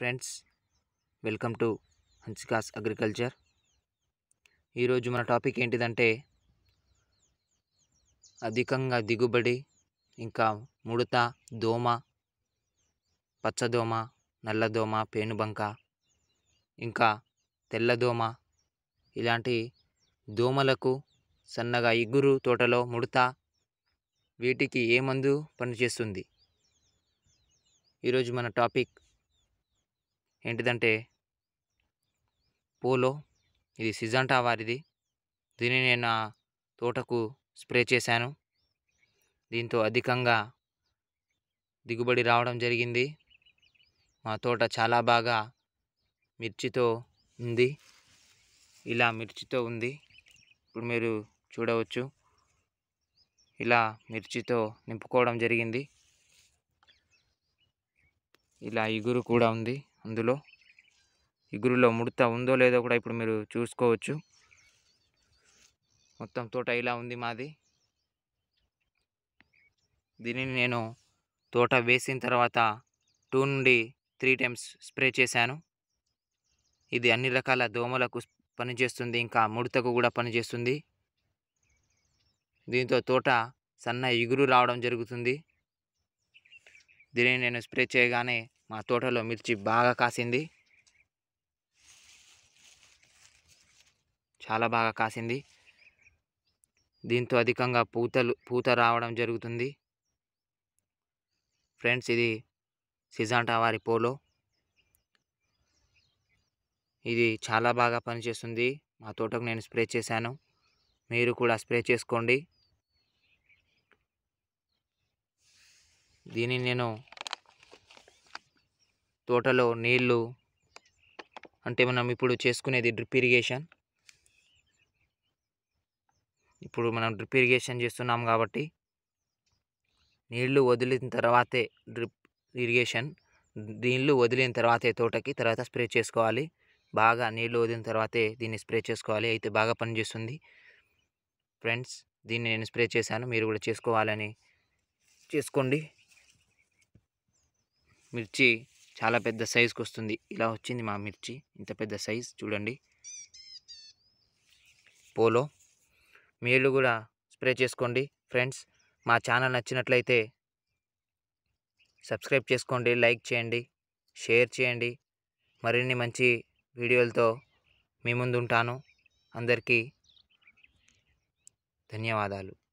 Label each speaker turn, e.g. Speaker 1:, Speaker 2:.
Speaker 1: friends welcome to హన్స్కాస్ agriculture ఈరోజు మన టాపిక్ ఏంటిదంటే అధికంగా దిగుబడి ఇంకా ముడత దోమ పచ్చదోమ నల్లదోమ పేనుబంక ఇంకా తెల్లదోమ ఇలాంటి దోమలకు సన్నగా ఇగురు తోటలో ముడత వీటికి ఏ మందు పనిచేస్తుంది ఈరోజు మన టాపిక్ ఏంటిదంటే పోలో ఇది సిజంటా వారిది దీనిని నేను నా తోటకు స్ప్రే చేశాను దీంతో అధికంగా దిగుబడి రావడం జరిగింది మా తోట చాలా బాగా మిర్చితో ఉంది ఇలా మిర్చితో ఉంది ఇప్పుడు మీరు చూడవచ్చు ఇలా మిర్చితో నింపుకోవడం జరిగింది ఇలా ఇగురు కూడా ఉంది అందులో ఇగురులో ముడత ఉందో లేదో కూడా ఇప్పుడు మీరు చూసుకోవచ్చు మొత్తం తోట ఇలా ఉంది మాది దీనిని నేను తోట వేసిన తర్వాత టూ నుండి త్రీ టైమ్స్ స్ప్రే చేశాను ఇది అన్ని రకాల దోమలకు పనిచేస్తుంది ఇంకా ముడతకు కూడా పనిచేస్తుంది దీంతో తోట సన్న ఇగురు రావడం జరుగుతుంది దీనిని నేను స్ప్రే చేయగానే మా తోటలో మిర్చి బాగా కాసింది చాలా బాగా కాసింది దీంతో అధికంగా పూతలు పూత రావడం జరుగుతుంది ఫ్రెండ్స్ ఇది సిజాంటా వారి పోలో ఇది చాలా బాగా పనిచేస్తుంది మా తోటకు నేను స్ప్రే చేశాను మీరు కూడా స్ప్రే చేసుకోండి దీన్ని నేను తోటలో నీళ్ళు అంటే మనం ఇప్పుడు చేసుకునేది డ్రిప్ ఇరిగేషన్ ఇప్పుడు మనం డ్రిప్ ఇరిగేషన్ చేస్తున్నాం కాబట్టి నీళ్లు వదిలిన తర్వాతే డ్రిప్ ఇరిగేషన్ నీళ్లు వదిలిన తర్వాతే తోటకి తర్వాత స్ప్రే చేసుకోవాలి బాగా నీళ్లు వదిలిన తర్వాతే దీన్ని స్ప్రే చేసుకోవాలి అయితే బాగా పనిచేస్తుంది ఫ్రెండ్స్ దీన్ని నేను స్ప్రే చేశాను మీరు కూడా చేసుకోవాలని చేసుకోండి మిర్చి చాలా పెద్ద సైజుకి వస్తుంది ఇలా వచ్చింది మా మిర్చి ఇంత పెద్ద సైజ్ చూడండి పోలో మీళ్ళు కూడా స్ప్రే చేసుకోండి ఫ్రెండ్స్ మా ఛానల్ నచ్చినట్లయితే సబ్స్క్రైబ్ చేసుకోండి లైక్ చేయండి షేర్ చేయండి మరిన్ని మంచి వీడియోలతో మీ ఉంటాను అందరికీ ధన్యవాదాలు